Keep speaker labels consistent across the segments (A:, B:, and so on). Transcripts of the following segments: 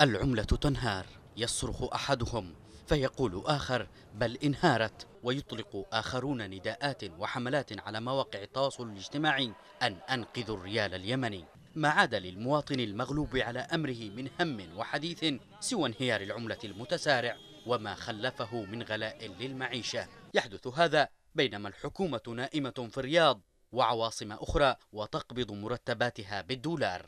A: العملة تنهار يصرخ أحدهم فيقول آخر بل انهارت ويطلق آخرون نداءات وحملات على مواقع التواصل الاجتماعي أن أنقذوا الريال اليمني ما عاد للمواطن المغلوب على أمره من هم وحديث سوى انهيار العملة المتسارع وما خلفه من غلاء للمعيشة يحدث هذا بينما الحكومة نائمة في الرياض وعواصم أخرى وتقبض مرتباتها بالدولار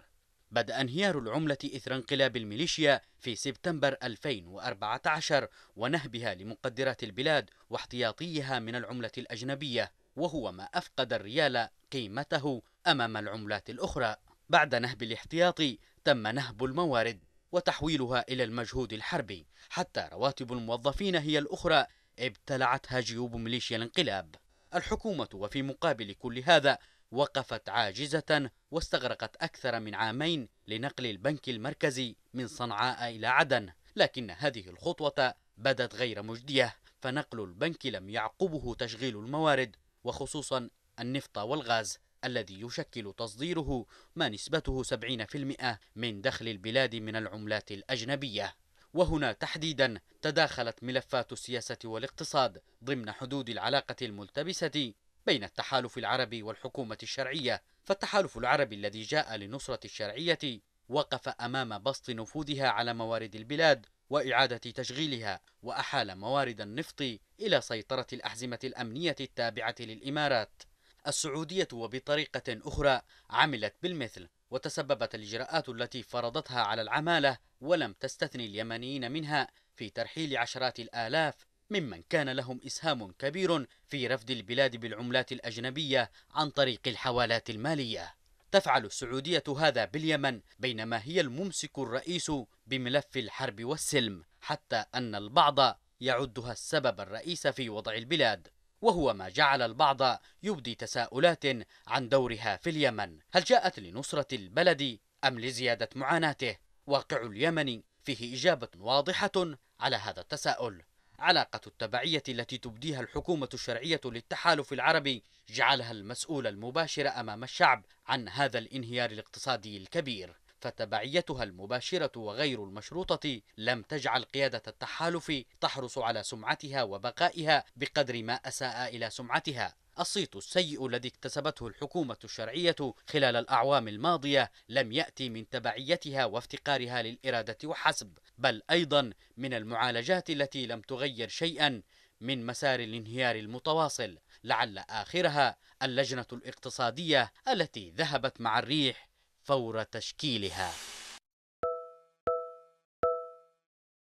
A: بدأ انهيار العملة إثر انقلاب الميليشيا في سبتمبر 2014 ونهبها لمقدرات البلاد واحتياطيها من العملة الأجنبية وهو ما أفقد الريال قيمته أمام العملات الأخرى بعد نهب الاحتياطي تم نهب الموارد وتحويلها إلى المجهود الحربي حتى رواتب الموظفين هي الأخرى ابتلعتها جيوب ميليشيا الانقلاب الحكومة وفي مقابل كل هذا وقفت عاجزة واستغرقت أكثر من عامين لنقل البنك المركزي من صنعاء إلى عدن لكن هذه الخطوة بدت غير مجدية فنقل البنك لم يعقبه تشغيل الموارد وخصوصا النفط والغاز الذي يشكل تصديره ما نسبته 70% من دخل البلاد من العملات الأجنبية وهنا تحديدا تداخلت ملفات السياسة والاقتصاد ضمن حدود العلاقة الملتبسة بين التحالف العربي والحكومة الشرعية فالتحالف العربي الذي جاء لنصرة الشرعية وقف أمام بسط نفوذها على موارد البلاد وإعادة تشغيلها وأحال موارد النفط إلى سيطرة الأحزمة الأمنية التابعة للإمارات السعودية وبطريقة أخرى عملت بالمثل وتسببت الإجراءات التي فرضتها على العمالة ولم تستثني اليمنيين منها في ترحيل عشرات الآلاف ممن كان لهم إسهام كبير في رفض البلاد بالعملات الأجنبية عن طريق الحوالات المالية تفعل السعودية هذا باليمن بينما هي الممسك الرئيس بملف الحرب والسلم حتى أن البعض يعدها السبب الرئيس في وضع البلاد وهو ما جعل البعض يبدي تساؤلات عن دورها في اليمن هل جاءت لنصرة البلد أم لزيادة معاناته؟ واقع اليمن فيه إجابة واضحة على هذا التساؤل علاقة التبعية التي تبديها الحكومة الشرعية للتحالف العربي جعلها المسؤول المباشر أمام الشعب عن هذا الانهيار الاقتصادي الكبير فتبعيتها المباشرة وغير المشروطة لم تجعل قيادة التحالف تحرص على سمعتها وبقائها بقدر ما أساء إلى سمعتها الصيت السيء الذي اكتسبته الحكومة الشرعية خلال الأعوام الماضية لم يأتي من تبعيتها وافتقارها للإرادة وحسب بل أيضا من المعالجات التي لم تغير شيئا من مسار الانهيار المتواصل لعل آخرها اللجنة الاقتصادية التي ذهبت مع الريح فور تشكيلها